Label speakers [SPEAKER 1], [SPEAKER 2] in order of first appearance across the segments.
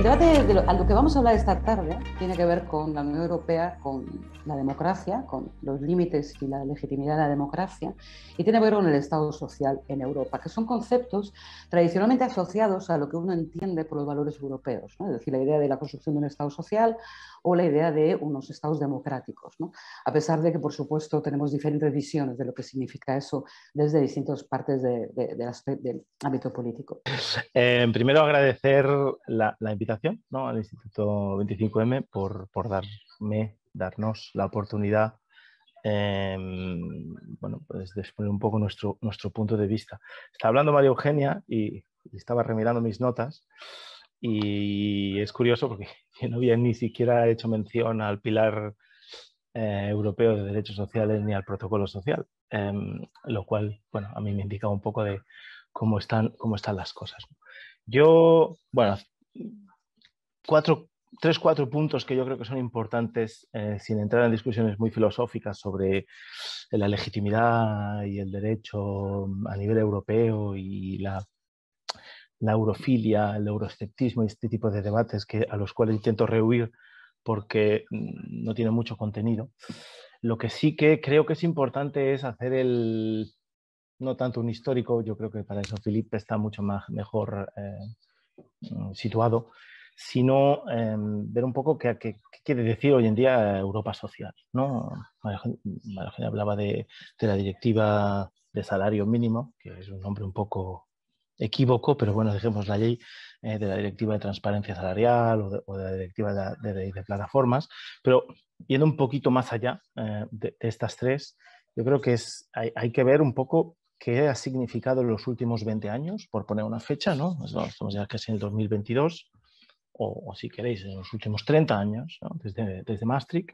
[SPEAKER 1] El debate de lo, a lo que vamos a hablar esta tarde tiene que ver con la Unión Europea, con la democracia, con los límites y la legitimidad de la democracia, y tiene que ver con el Estado social en Europa, que son conceptos tradicionalmente asociados a lo que uno entiende por los valores europeos, es decir, la idea de la construcción de un Estado social, o la idea de unos estados democráticos. A pesar de que, por supuesto, tenemos diferentes visiones de lo que significa eso desde distintas partes del ámbito político.
[SPEAKER 2] Eh, primero, agradecer la, invitación al Instituto 25M por, darme, darnos la oportunidad em, bueno, pues de exponer un poco nuestro, nuestro punto de vista. Está hablando María Eugenia y estaba remirando mis notas y es curioso porque no había ni siquiera hecho mención al pilar eh, europeo de derechos sociales ni al protocolo social, em, lo cual, bueno, a mí me indica un poco de cómo están, cómo están las cosas. Yo, bueno, cuatro, tres, cuatro puntos que yo creo que son importantes, eh, sin entrar en discusiones muy filosóficas sobre la legitimidad y el derecho a nivel europeo y la la eurofilia, el euroescepticismo y este tipo de debates que, a los cuales intento rehuir porque mm, no tiene mucho contenido. Lo que sí que creo que es importante es hacer el, no tanto un histórico, yo creo que para eso Felipe está mucho más, mejor eh, mm, situado, sino em, ver un poco qué, qué, quiere decir hoy en día Europa social. ¿no? hablaba de, de la directiva de salario mínimo, que es un nombre un poco equívoco, pero bueno, dejemos la ley eh, de la Directiva de Transparencia Salarial o de, la Directiva de, Plataformas, pero yendo un poquito más allá eh, de, estas tres, yo creo que es, hay, que ver un poco qué ha significado en los últimos 20 años, por poner una fecha, ¿no? Pues estamos ya casi en el 2022, o, si queréis, en los últimos 30 años, desde, Maastricht.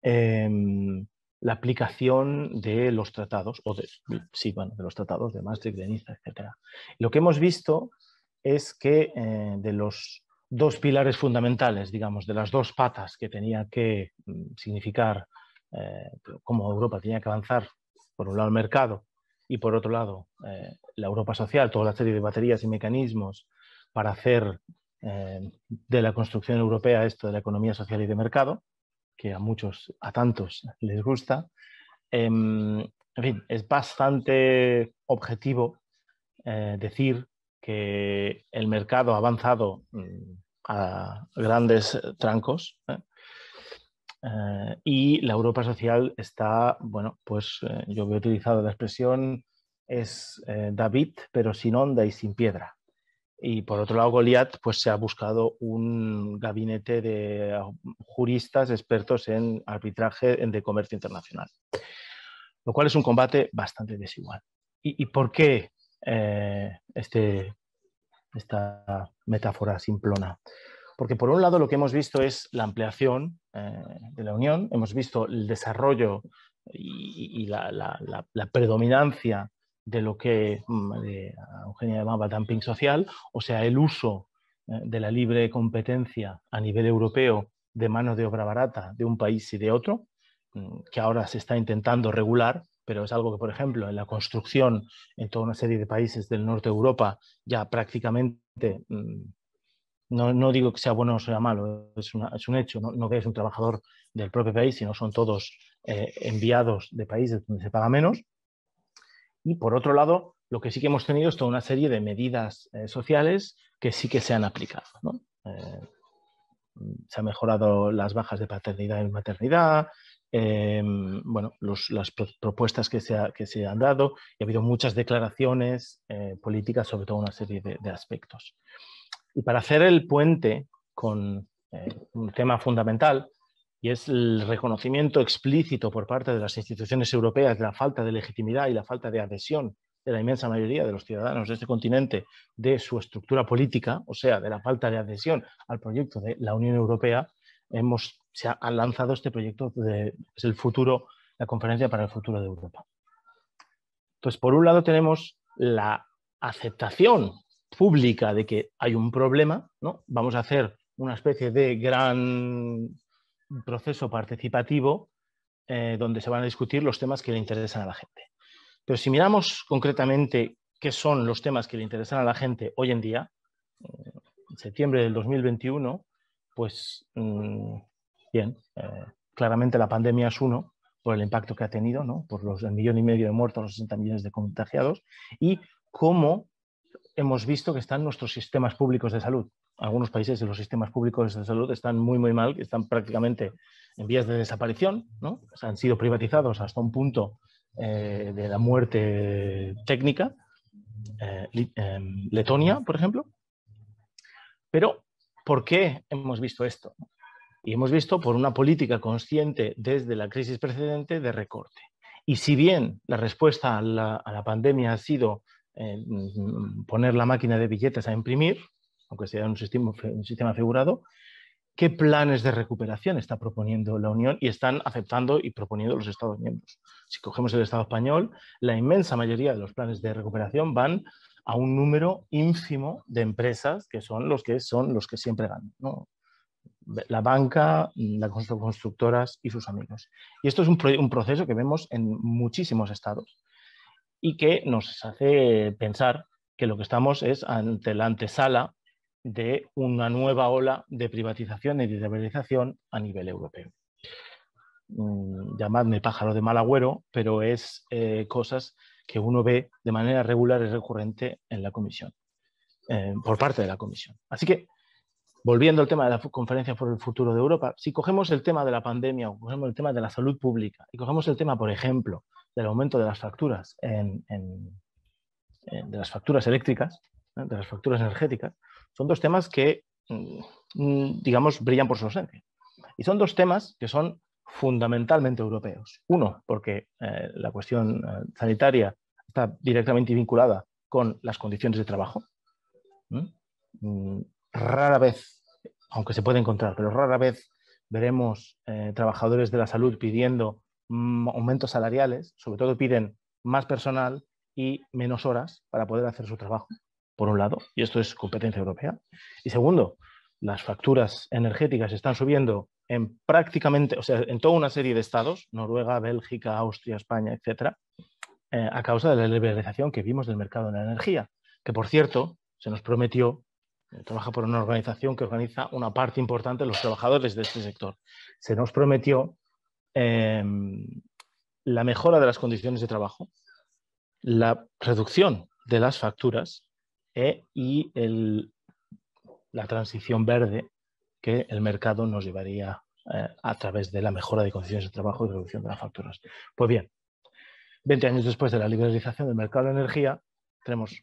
[SPEAKER 2] Em, la aplicación de los tratados, o de, sí, bueno, de los tratados de Maastricht, de Niza, etc. Lo que hemos visto es que eh, de los dos pilares fundamentales, digamos, de las dos patas que tenía que mm, significar eh, cómo Europa tenía que avanzar, por un lado el mercado y por otro lado eh, la Europa social, toda la serie de baterías y mecanismos para hacer de la construcción europea esto de la economía social y de mercado, que a muchos, a tantos les gusta. Em, en fin, es bastante objetivo eh, decir que el mercado ha avanzado mm, a grandes eh, trancos ¿eh? y la Europa social está, bueno, pues yo he utilizado la expresión es David, pero sin onda y sin piedra. Y por otro lado, Goliat pues, se ha buscado un gabinete de ah, juristas expertos en arbitraje de comercio internacional, lo cual es un combate bastante desigual. ¿Y, por qué eh, este, esta metáfora simplona? Porque por un lado lo que hemos visto es la ampliación eh, de la Unión, hemos visto el desarrollo y, la, la predominancia de lo que Eugenia mm, eh, llamaba dumping social, o sea, el uso eh, de la libre competencia a nivel europeo de mano de obra barata de un país y de otro, mm, que ahora se está intentando regular, pero es algo que, por ejemplo, en la construcción en toda una serie de países del norte de Europa ya prácticamente, mm, no, digo que sea bueno o sea malo, es, un hecho, no, que es un trabajador del propio país, sino son todos eh, enviados de países donde se paga menos, y por otro lado, lo que sí que hemos tenido es toda una serie de medidas eh, sociales que sí que se han aplicado. Eh, se han mejorado las bajas de paternidad y maternidad, em, bueno, las propuestas que se, han dado y ha habido muchas declaraciones eh, políticas sobre toda una serie de, de, aspectos. Y para hacer el puente con un tema fundamental, y es el reconocimiento explícito por parte de las instituciones europeas de la falta de legitimidad y la falta de adhesión de la inmensa mayoría de los ciudadanos de este continente de su estructura política, o sea, de la falta de adhesión al proyecto de la Unión Europea, hemos, se ha lanzado este proyecto de el futuro, la conferencia para el futuro de Europa. Entonces, por un lado tenemos la aceptación pública de que hay un problema, ¿no? Vamos a hacer una especie de gran proceso participativo eh, donde se van a discutir los temas que le interesan a la gente. Pero si miramos concretamente qué son los temas que le interesan a la gente hoy en día, eh, en septiembre del 2021, pues mm, bien, eh, claramente la pandemia es uno por el impacto que ha tenido, ¿no? por los el millón y medio de muertos, los 60 millones de contagiados, y cómo hemos visto que están nuestros sistemas públicos de salud algunos países de los sistemas públicos de salud están muy, muy mal, están prácticamente en vías de desaparición, ¿no? han sido privatizados hasta un punto eh, de la muerte técnica. Eh, em, Letonia, por ejemplo. Pero, ¿por qué hemos visto esto? Y hemos visto por una política consciente desde la crisis precedente de recorte. Y si bien la respuesta a la, pandemia ha sido eh, mm, mm, poner la máquina de billetes a imprimir, aunque sea un sistema, un sistema figurado, qué planes de recuperación está proponiendo la Unión y están aceptando y proponiendo los Estados miembros. Si cogemos el Estado español, la inmensa mayoría de los planes de recuperación van a un número ínfimo de empresas que son los que son los que siempre ganan. La banca, las constructoras y sus amigos. Y esto es un, un proceso que vemos en muchísimos estados y que nos hace pensar que lo que estamos es ante la antesala de una nueva ola de privatización y de liberalización a nivel europeo. Mm, llamadme pájaro de mal agüero, pero es eh, cosas que uno ve de manera regular y recurrente en la comisión, eh, por parte de la comisión. Así que, volviendo al tema de la conferencia por el futuro de Europa, si cogemos el tema de la pandemia o cogemos el tema de la salud pública y cogemos el tema, por ejemplo, del aumento de las facturas de las facturas eléctricas, de las facturas energéticas, son dos temas que, mm, mm, digamos, brillan por su ausencia. Y son dos temas que son fundamentalmente europeos. Uno, porque eh, la cuestión eh, sanitaria está directamente vinculada con las condiciones de trabajo. Mm, rara vez, aunque se puede encontrar, pero rara vez veremos eh, trabajadores de la salud pidiendo aumentos salariales, sobre todo piden más personal y menos horas para poder hacer su trabajo por un lado, y esto es competencia europea. Y segundo, las facturas energéticas están subiendo en prácticamente, o sea, en toda una serie de estados, Noruega, Bélgica, Austria, España, etcétera, eh, a causa de la liberalización que vimos del mercado de la energía, que por cierto, se nos prometió, eh, trabaja por una organización que organiza una parte importante de los trabajadores de este sector, se nos prometió em, la mejora de las condiciones de trabajo, la reducción de las facturas e y la transición verde que el mercado nos llevaría eh, a través de la mejora de condiciones de trabajo y reducción de las facturas. Pues bien, 20 años después de la liberalización del mercado de energía, tenemos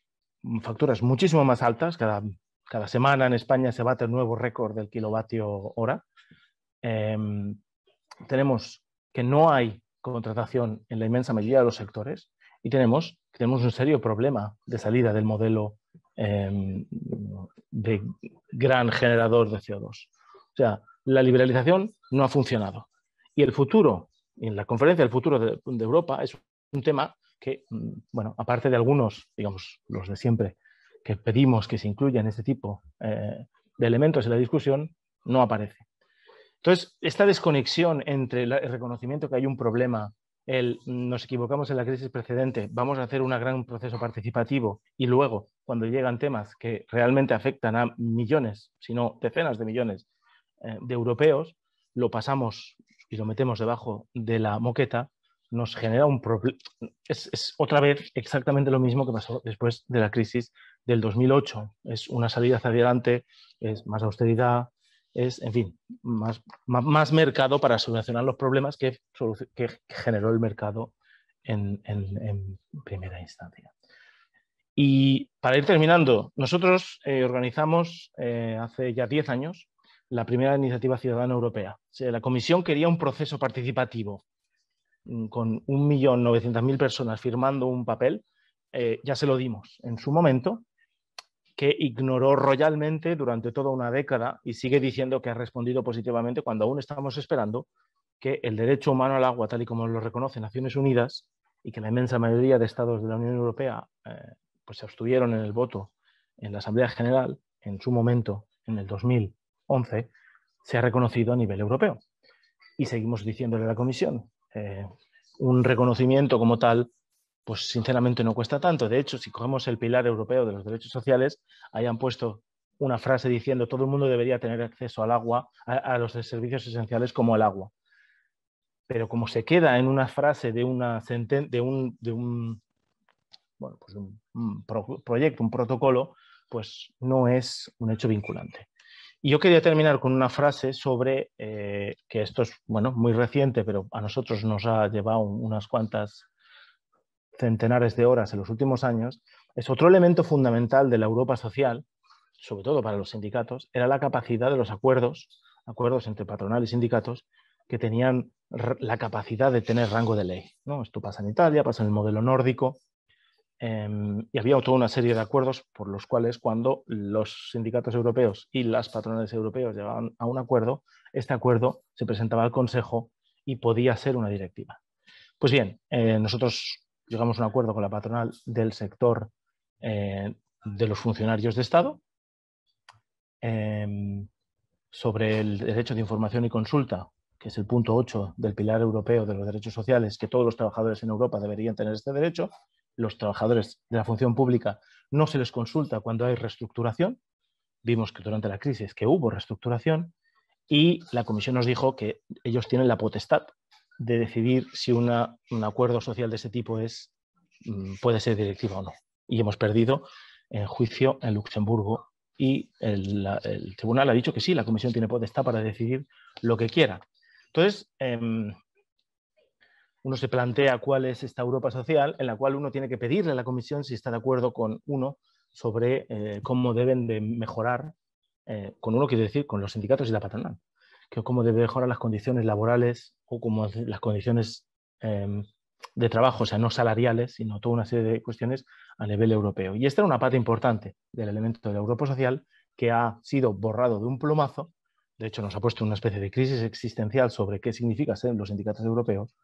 [SPEAKER 2] facturas muchísimo más altas. Cada, semana en España se bate el nuevo récord del kilovatio hora. Em, tenemos que no hay contratación en la inmensa mayoría de los sectores y tenemos, tenemos un serio problema de salida del modelo Em, de gran generador de CO2. O sea, la liberalización no ha funcionado. Y el futuro, en la conferencia del futuro de, Europa, es un tema que, mm, bueno, aparte de algunos, digamos, los de siempre, que pedimos que se incluyan este tipo eh, de elementos en la discusión, no aparece. Entonces, esta desconexión entre el reconocimiento que hay un problema el nos equivocamos en la crisis precedente, vamos a hacer un gran proceso participativo y luego, cuando llegan temas que realmente afectan a millones, si no decenas de millones eh, de europeos, lo pasamos y lo metemos debajo de la moqueta, nos genera un problema. Es, es, otra vez exactamente lo mismo que pasó después de la crisis del 2008. Es una salida hacia adelante, es más austeridad, es, en fin, más, mercado para solucionar los problemas que, que generó el mercado en, primera instancia. Y para ir terminando, nosotros eh, organizamos eh, hace ya 10 años la primera iniciativa ciudadana europea. la Comisión quería un proceso participativo mm, con 1.900.000 personas firmando un papel. Eh, ya se lo dimos en su momento que ignoró royalmente durante toda una década y sigue diciendo que ha respondido positivamente cuando aún estamos esperando que el derecho humano al agua, tal y como lo reconoce Naciones Unidas, y que la inmensa mayoría de estados de la Unión Europea eh, pues se abstuvieron en el voto en la Asamblea General en su momento, en el 2011, se ha reconocido a nivel europeo. Y seguimos diciéndole a la Comisión, eh, un reconocimiento como tal pues sinceramente no cuesta tanto. De hecho, si cogemos el pilar europeo de los derechos sociales, hayan puesto una frase diciendo todo el mundo debería tener acceso al agua, a, los servicios esenciales como el agua. Pero como se queda en una frase de, una de un, de un, bueno, pues un, proyecto, un protocolo, pues no es un hecho vinculante. Y yo quería terminar con una frase sobre eh, que esto es bueno, muy reciente, pero a nosotros nos ha llevado unas cuantas centenares de horas en los últimos años, es otro elemento fundamental de la Europa social, sobre todo para los sindicatos, era la capacidad de los acuerdos, acuerdos entre patronal y sindicatos, que tenían la capacidad de tener rango de ley. ¿no? Esto pasa en Italia, pasa en el modelo nórdico, em, y había toda una serie de acuerdos por los cuales cuando los sindicatos europeos y las patronales europeos llegaban a un acuerdo, este acuerdo se presentaba al Consejo y podía ser una directiva. Pues bien, eh, nosotros llegamos a un acuerdo con la patronal del sector eh, de los funcionarios de Estado em, sobre el derecho de información y consulta, que es el punto 8 del Pilar Europeo de los Derechos Sociales, que todos los trabajadores en Europa deberían tener este derecho. Los trabajadores de la función pública no se les consulta cuando hay reestructuración. Vimos que durante la crisis que hubo reestructuración y la comisión nos dijo que ellos tienen la potestad de decidir si un acuerdo social de ese tipo es, mm, puede ser directivo o no. Y hemos perdido en juicio en Luxemburgo y el, tribunal ha dicho que sí, la comisión tiene potestad para decidir lo que quiera. Entonces, em, uno se plantea cuál es esta Europa social en la cual uno tiene que pedirle a la comisión si está de acuerdo con uno sobre eh, cómo deben de mejorar, eh, con uno quiero decir, con los sindicatos y la patronal, que cómo debe mejorar las condiciones laborales o como las condiciones em, de trabajo, o sea, no salariales, sino toda una serie de cuestiones a nivel europeo. Y esta era una parte importante del elemento del Europa social que ha sido borrado de un plumazo, de hecho nos ha puesto una especie de crisis existencial sobre qué significa ser los sindicatos europeos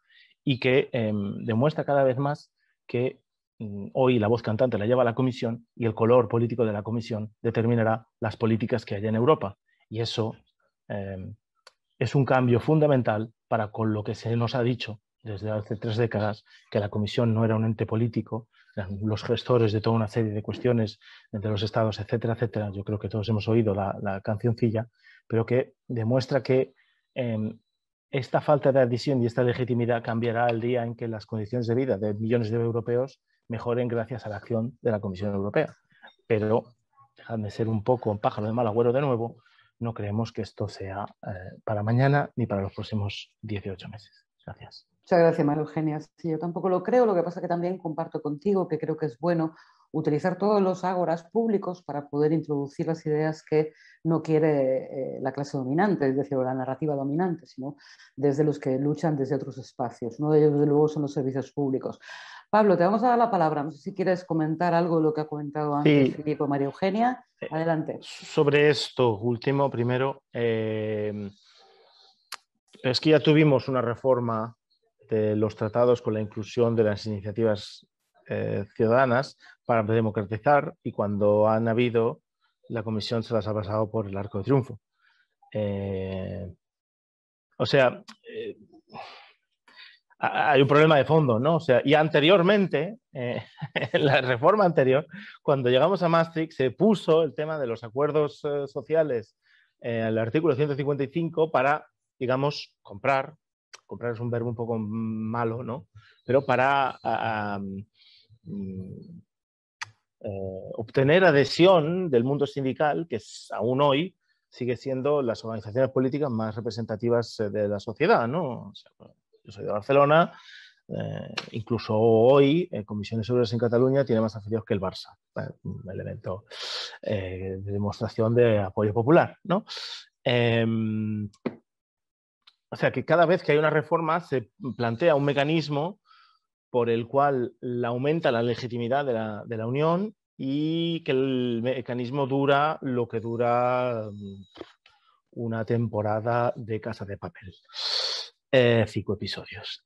[SPEAKER 2] y que em, demuestra cada vez más que mm, hoy la voz cantante la lleva la Comisión y el color político de la Comisión determinará las políticas que haya en Europa. Y eso em, es un cambio fundamental para con lo que se nos ha dicho desde hace tres décadas, que la Comisión no era un ente político, los gestores de toda una serie de cuestiones entre los estados, etcétera, etcétera. Yo creo que todos hemos oído la, cancioncilla, pero que demuestra que em, esta falta de adhesión y esta legitimidad cambiará el día en que las condiciones de vida de millones de europeos mejoren gracias a la acción de la Comisión Europea. Pero dejadme ser un poco un pájaro de mal agüero de nuevo, no creemos que esto sea eh, para mañana ni para los próximos 18 meses. Gracias.
[SPEAKER 1] Muchas gracias, María Eugenia. yo tampoco lo creo, lo que pasa que también comparto contigo que creo que es bueno utilizar todos los ágoras públicos para poder introducir las ideas que no quiere eh, la clase dominante, es decir, la narrativa dominante, sino desde los que luchan desde otros espacios. Uno de ellos, desde luego, son los servicios públicos. Pablo, te vamos a dar la palabra. No sé si quieres comentar algo de lo que ha comentado antes el equipo María Eugenia. Adelante.
[SPEAKER 2] Sobre esto último, primero, em, es que ya tuvimos una reforma de los tratados con la inclusión de las iniciativas eh, ciudadanas para democratizar y cuando han habido, la comisión se las ha pasado por el arco de triunfo. Eh, o sea, eh, hay un problema de fondo, ¿no? O sea, y anteriormente, eh, en la reforma anterior, cuando llegamos a Maastricht, se puso el tema de los acuerdos eh, sociales eh, al artículo 155 para, digamos, comprar, comprar es un verbo un poco malo, ¿no? Pero para mm, eh, obtener adhesión del mundo sindical, que aún hoy sigue siendo las organizaciones políticas más representativas de la sociedad, ¿no? O sea, yo soy de Barcelona, eh, incluso hoy eh, Comisiones Obreras en Cataluña tiene más afiliados que el Barça, un elemento eh, de demostración de apoyo popular, ¿no? Em, o sea que cada vez que hay una reforma se plantea un mecanismo por el cual aumenta la legitimidad de la, de la Unión y que el mecanismo dura lo que dura mm, una temporada de Casa de Papel eh, cinco episodios.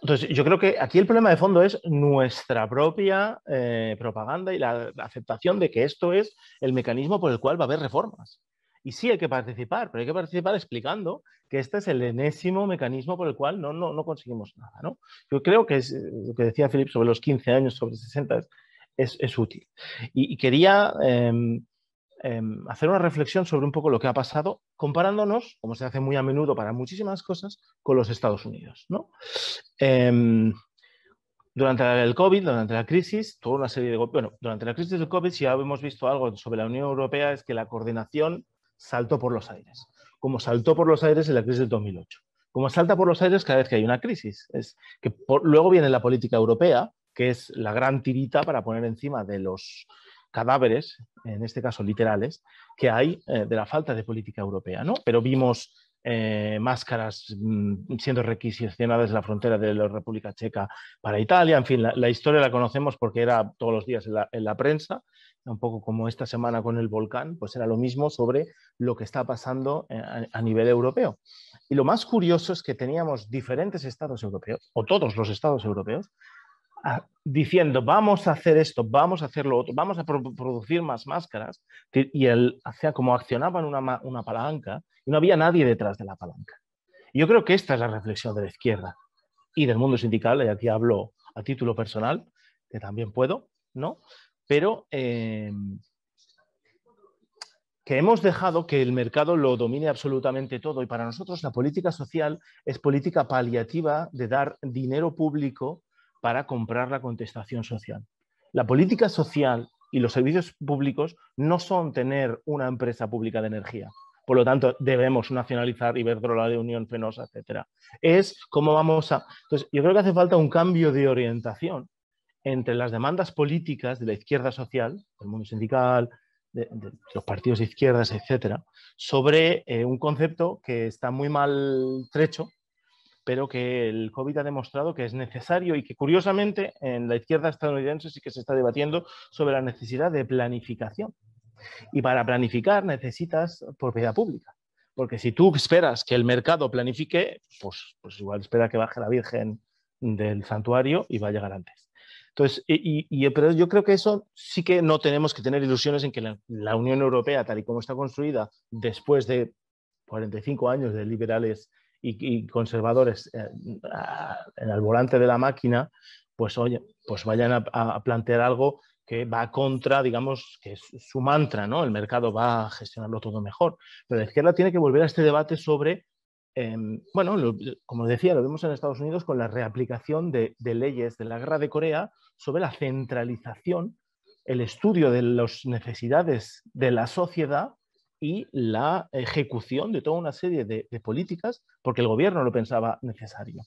[SPEAKER 2] Entonces, yo creo que aquí el problema de fondo es nuestra propia eh, propaganda y la, aceptación de que esto es el mecanismo por el cual va a haber reformas. Y sí hay que participar, pero hay que participar explicando que este es el enésimo mecanismo por el cual no, no, conseguimos nada. Yo creo que eh, lo que decía Philip sobre los 15 años, sobre 60, es, es, útil. Y, quería em, Em, hacer una reflexión sobre un poco lo que ha pasado, comparándonos, como se hace muy a menudo para muchísimas cosas, con los Estados Unidos. Em, durante el COVID, durante la crisis, toda una serie de... Bueno, durante la crisis del COVID, si ya hemos visto algo sobre la Unión Europea, es que la coordinación saltó por los aires, como saltó por los aires en la crisis del 2008. Como salta por los aires cada vez que hay una crisis. Es que luego viene la política europea, que es la gran tirita para poner encima de los cadáveres, en este caso literales, que hay eh, de la falta de política europea. ¿no? Pero vimos eh, máscaras mm, siendo requisicionadas en la frontera de la República Checa para Italia. En fin, la, historia la conocemos porque era todos los días en la, prensa, un poco como esta semana con el volcán, pues era lo mismo sobre lo que está pasando eh, a nivel europeo. Y lo más curioso es que teníamos diferentes estados europeos, o todos los estados europeos, diciendo vamos a hacer esto, vamos a hacer lo otro, vamos a producir más máscaras, y él hacía como accionaban una, palanca y no había nadie detrás de la palanca. yo creo que esta es la reflexión de la izquierda y del mundo sindical, y aquí hablo a título personal, que también puedo, ¿no? Pero eh, que hemos dejado que el mercado lo domine absolutamente todo y para nosotros la política social es política paliativa de dar dinero público para comprar la contestación social. La política social y los servicios públicos no son tener una empresa pública de energía. Por lo tanto, debemos nacionalizar Iberdrola de Unión Fenosa, etcétera. Es cómo vamos a. Entonces, yo creo que hace falta un cambio de orientación entre las demandas políticas de la izquierda social, del mundo sindical, de, los partidos de izquierdas, etcétera, sobre eh, un concepto que está muy mal trecho, pero que el COVID ha demostrado que es necesario y que curiosamente en la izquierda estadounidense sí que se está debatiendo sobre la necesidad de planificación. Y para planificar necesitas propiedad pública. Porque si tú esperas que el mercado planifique, pues, pues igual espera que baje la Virgen del santuario y va a llegar antes. Entonces, y, pero yo creo que eso sí que no tenemos que tener ilusiones en que la Unión Europea, tal y como está construida, después de 45 años de liberales y, conservadores eh, en el volante de la máquina, pues oye, pues vayan a, plantear algo que va contra, digamos, que es su mantra, ¿no? El mercado va a gestionarlo todo mejor. Pero la izquierda tiene que volver a este debate sobre, em, bueno, lo, como decía, lo vemos en Estados Unidos con la reaplicación de, de leyes de la guerra de Corea sobre la centralización, el estudio de las necesidades de la sociedad y la ejecución de toda una serie de, políticas porque el gobierno lo pensaba necesario.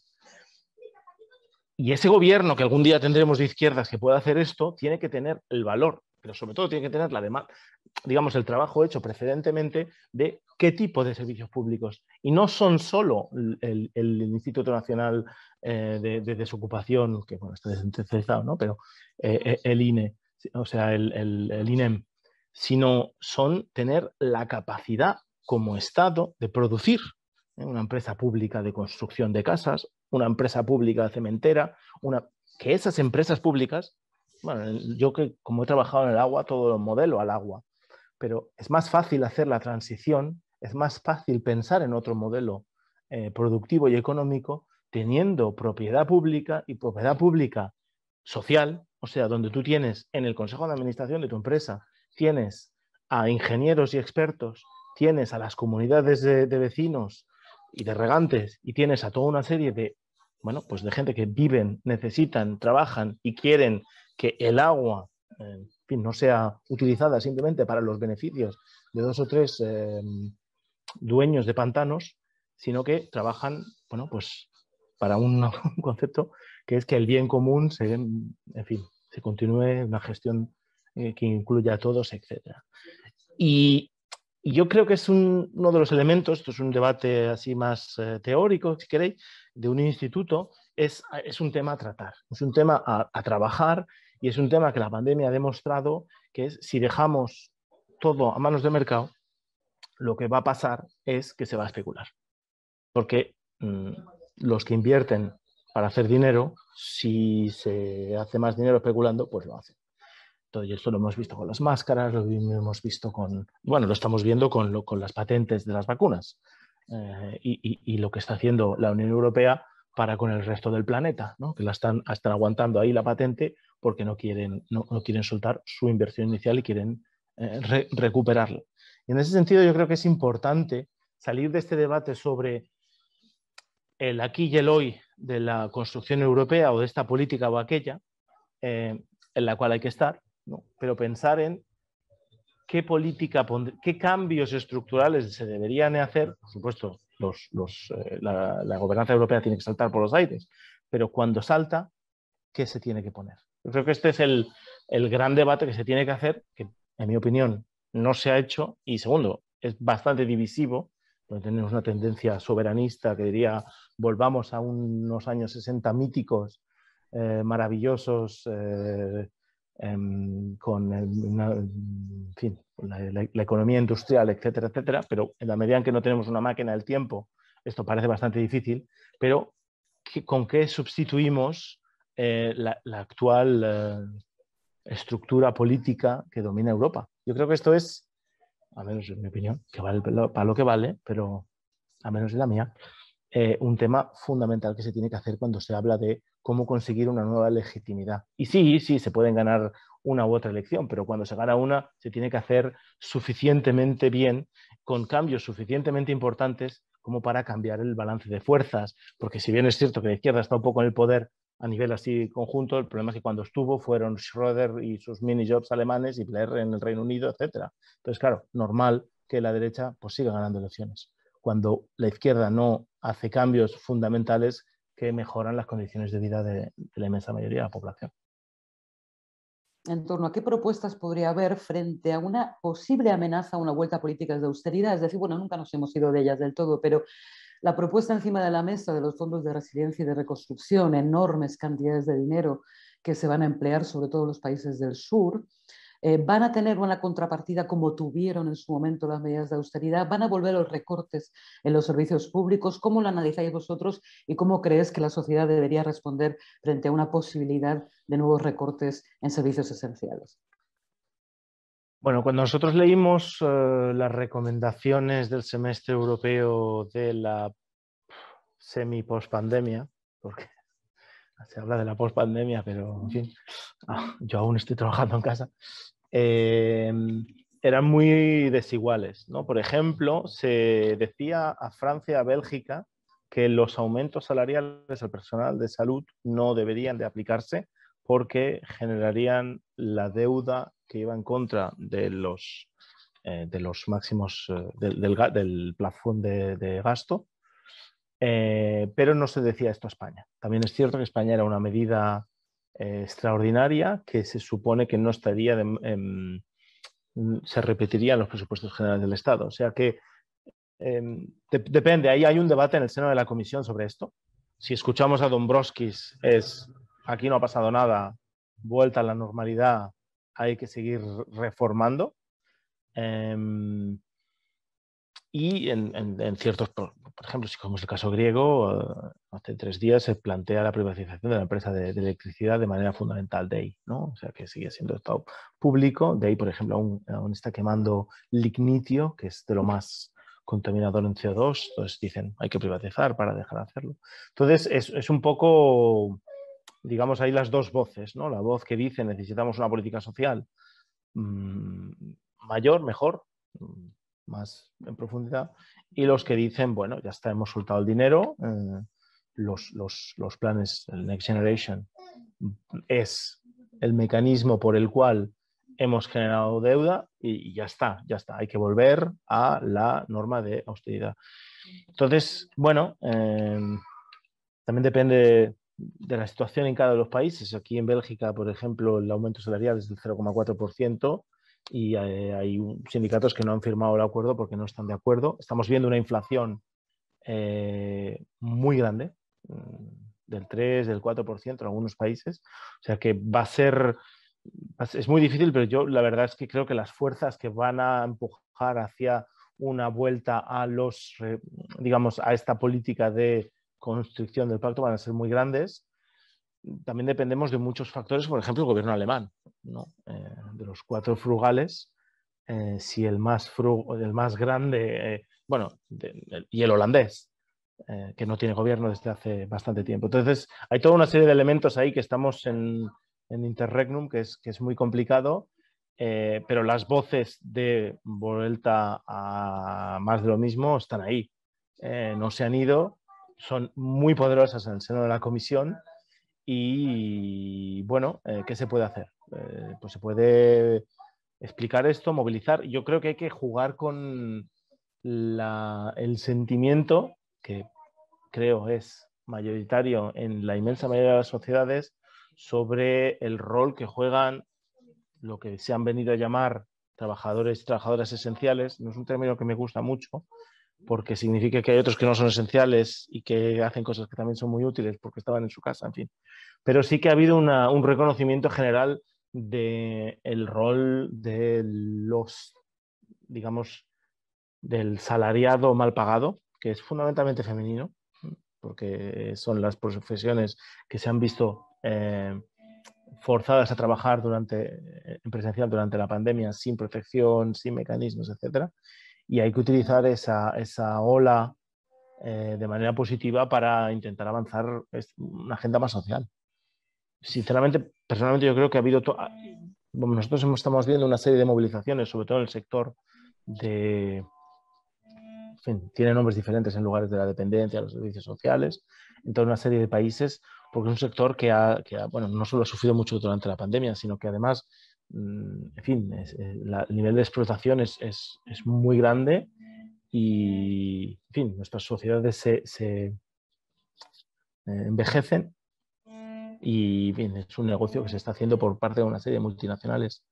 [SPEAKER 2] Y ese gobierno que algún día tendremos de izquierdas que pueda hacer esto, tiene que tener el valor, pero sobre todo tiene que tener la demanda, digamos, el trabajo hecho precedentemente de qué tipo de servicios públicos. Y no son solo el, Instituto Nacional eh, de, Desocupación, que bueno, está descentralizado, ¿no? Pero eh, eh, el INE, o sea, el INEM, sino son tener la capacidad como Estado de producir ¿eh? una empresa pública de construcción de casas, una empresa pública de cementera, que esas empresas públicas, bueno, yo que como he trabajado en el agua, todo lo modelo al agua, pero es más fácil hacer la transición, es más fácil pensar en otro modelo eh, productivo y económico teniendo propiedad pública y propiedad pública social, o sea, donde tú tienes en el consejo de administración de tu empresa tienes a ingenieros y expertos, tienes a las comunidades de, vecinos y de regantes y tienes a toda una serie de, bueno, pues de gente que viven, necesitan, trabajan y quieren que el agua en fin, no sea utilizada simplemente para los beneficios de dos o tres em, dueños de pantanos, sino que trabajan, bueno, pues para un, un concepto que es que el bien común se, en fin, se continúe una gestión eh, que incluya a todos, etc. Y, yo creo que es uno de los elementos, esto es un debate así más eh, teórico, si queréis, de un instituto, es, un tema a tratar, es un tema a, trabajar y es un tema que la pandemia ha demostrado que si dejamos todo a manos de mercado, lo que va a pasar es que se va a especular. Porque mm, los que invierten para hacer dinero, si se hace más dinero especulando, pues lo hacen y esto lo hemos visto con las máscaras, lo hemos visto con, bueno, lo estamos viendo con, las patentes de las vacunas eh, y, lo que está haciendo la Unión Europea para con el resto del planeta, ¿no? que la están, están aguantando ahí la patente porque no quieren, no, quieren soltar su inversión inicial y quieren eh, recuperarla. Y en ese sentido yo creo que es importante salir de este debate sobre el aquí y el hoy de la construcción europea o de esta política o aquella eh, en la cual hay que estar, pero pensar en qué política, qué cambios estructurales se deberían hacer. Por supuesto, eh, la, gobernanza europea tiene que saltar por los aires, pero cuando salta, ¿qué se tiene que poner? Yo creo que este es el, gran debate que se tiene que hacer, que en mi opinión no se ha hecho, y segundo, es bastante divisivo, porque tenemos una tendencia soberanista que diría volvamos a unos años 60 míticos, eh, maravillosos, eh, Em, con la, economía industrial, etcétera, etcétera, pero en la medida en que no tenemos una máquina del tiempo, esto parece bastante difícil, pero ¿con qué sustituimos eh, la, actual eh, estructura política que domina Europa? Yo creo que esto es, a menos en mi opinión, que vale para lo que vale, pero a menos en la mía, eh, un tema fundamental que se tiene que hacer cuando se habla de cómo conseguir una nueva legitimidad. Y sí, sí, se pueden ganar una u otra elección, pero cuando se gana una, se tiene que hacer suficientemente bien, con cambios suficientemente importantes como para cambiar el balance de fuerzas. Porque si bien es cierto que la izquierda está un poco en el poder a nivel así conjunto, el problema es que cuando estuvo fueron Schröder y sus mini-jobs alemanes y Blair en el Reino Unido, etc. Entonces, claro, normal que la derecha pues, siga ganando elecciones cuando la izquierda no hace cambios fundamentales que mejoran las condiciones de vida de, la inmensa mayoría de la población.
[SPEAKER 1] En torno a qué propuestas podría haber frente a una posible amenaza a una vuelta a políticas de austeridad, es decir, bueno, nunca nos hemos ido de ellas del todo, pero la propuesta encima de la mesa de los fondos de resiliencia y de reconstrucción, enormes cantidades de dinero que se van a emplear sobre todo en los países del sur, eh, van a tener una contrapartida como tuvieron en su momento las medidas de austeridad, van a volver los recortes en los servicios públicos, cómo lo analizáis vosotros y cómo creéis que la sociedad debería responder frente a una posibilidad de nuevos recortes en servicios esenciales.
[SPEAKER 2] Bueno, cuando nosotros leímos eh, las recomendaciones del semestre europeo de la semi pandemia, porque se habla de la pospandemia, pero en fin, ah, yo aún estoy trabajando en casa. Eh, eran muy desiguales. ¿no? Por ejemplo, se decía a Francia, a Bélgica, que los aumentos salariales al personal de salud no deberían de aplicarse porque generarían la deuda que iba en contra de los, eh, de los máximos eh, del, del, plafón de, gasto. pero no se decía esto a España. También es cierto que España era una medida eh, extraordinaria que se supone que no estaría de, em, se repetiría en los presupuestos generales del Estado. O sea que em, depende, ahí hay un debate en el seno de la Comisión sobre esto. Si escuchamos a Dombrovskis, es aquí no ha pasado nada, vuelta a la normalidad, hay que seguir reformando. Eh, y en, ciertos, por, ejemplo, si como el caso griego, hace tres días se plantea la privatización de la empresa de, electricidad de manera fundamental de ahí, ¿no? O sea, que sigue siendo Estado público, de ahí, por ejemplo, aún, aún, está quemando lignitio, que es de lo más contaminador en CO2, entonces pues dicen, hay que privatizar para dejar de hacerlo. Entonces, es, es un poco, digamos, ahí las dos voces, ¿no? La voz que dice necesitamos una política social mm, mayor, mejor, mm, más en profundidad, y los que dicen, bueno, ya está, hemos soltado el dinero, eh, los, planes, el Next Generation es el mecanismo por el cual hemos generado deuda y, ya está, ya está, hay que volver a la norma de austeridad. Entonces, bueno, eh, también depende de la situación en cada de los países. Aquí en Bélgica, por ejemplo, el aumento salarial es del 0,4%, y eh, hay sindicatos que no han firmado el acuerdo porque no están de acuerdo. Estamos viendo una inflación eh, muy grande, mm, del 3, del 4% en algunos países. O sea que va a ser, es muy difícil, pero yo la verdad es que creo que las fuerzas que van a empujar hacia una vuelta a los, digamos, a esta política de construcción del pacto van a ser muy grandes también dependemos de muchos factores, por ejemplo, el gobierno alemán. Eh, de los cuatro frugales, eh, si el más, más grande, eh, bueno, y el holandés, que no tiene gobierno desde hace bastante tiempo. Entonces, hay toda una serie de elementos ahí que estamos en, en interregnum, que es, que es muy complicado, pero las voces de vuelta a más de lo mismo están ahí. no se han ido, son muy poderosas en el seno de la comisión y bueno, eh, ¿qué se puede hacer? Eh, pues se puede explicar esto, movilizar. Yo creo que hay que jugar con la, el sentimiento que creo es mayoritario en la inmensa mayoría de las sociedades sobre el rol que juegan lo que se han venido a llamar trabajadores y trabajadoras esenciales. No es un término que me gusta mucho, porque significa que hay otros que no son esenciales y que hacen cosas que también son muy útiles porque estaban en su casa, en fin. Pero sí que ha habido un reconocimiento general del rol de los, digamos, del salariado mal pagado, que es fundamentalmente femenino, porque son las profesiones que se han visto eh, forzadas a trabajar durante, eh, en presencial durante la pandemia, sin protección, sin mecanismos, etc y hay que utilizar esa, esa ola eh, de manera positiva para intentar avanzar una agenda más social. Sinceramente, personalmente yo creo que ha habido... nosotros estamos viendo una serie de movilizaciones, sobre todo en el sector de... tiene nombres diferentes en lugares de la dependencia, los servicios sociales, en toda una serie de países, porque es un sector que, que ha, bueno, no solo ha sufrido mucho durante la pandemia, sino que además Mm, en fin, eh, el nivel de explotación es, muy grande y, en fin, nuestras sociedades se, eh, envejecen y, bien, es un negocio que se está haciendo por parte de una serie de multinacionales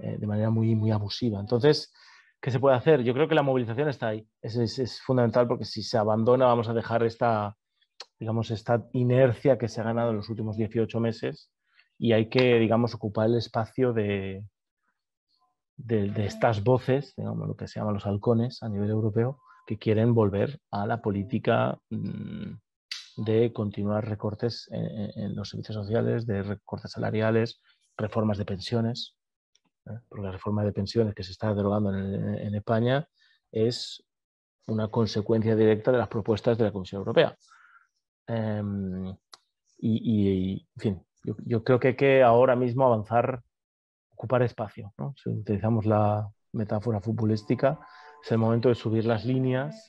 [SPEAKER 2] eh, de manera muy, muy abusiva. Entonces, ¿qué se puede hacer? Yo creo que la movilización está ahí. es fundamental porque si se abandona vamos a dejar esta, digamos, esta inercia que se ha ganado en los últimos 18 meses y hay que, digamos, ocupar el espacio de, de, estas voces, digamos, lo que se llaman los halcones a nivel europeo, que quieren volver a la política mm, de continuar recortes en, los servicios sociales, de recortes salariales, reformas de pensiones. ¿eh? Porque la reforma de pensiones que se está derogando en, España es una consecuencia directa de las propuestas de la Comisión Europea. Em, y, en fin, yo, creo que hay que ahora mismo avanzar, ocupar espacio. Si utilizamos la metáfora futbolística, es el momento de subir las líneas,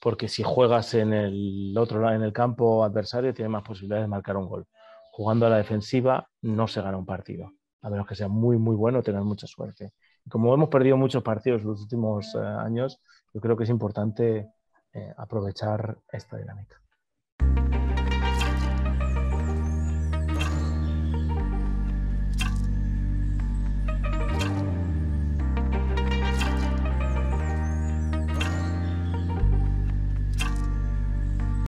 [SPEAKER 2] porque si juegas en el otro lado, en el campo adversario, tiene más posibilidades de marcar un gol. Jugando a la defensiva no se gana un partido, a menos que sea muy, muy bueno, tener mucha suerte. Como hemos perdido muchos partidos en los últimos eh, años, yo creo que es importante eh, aprovechar esta dinámica.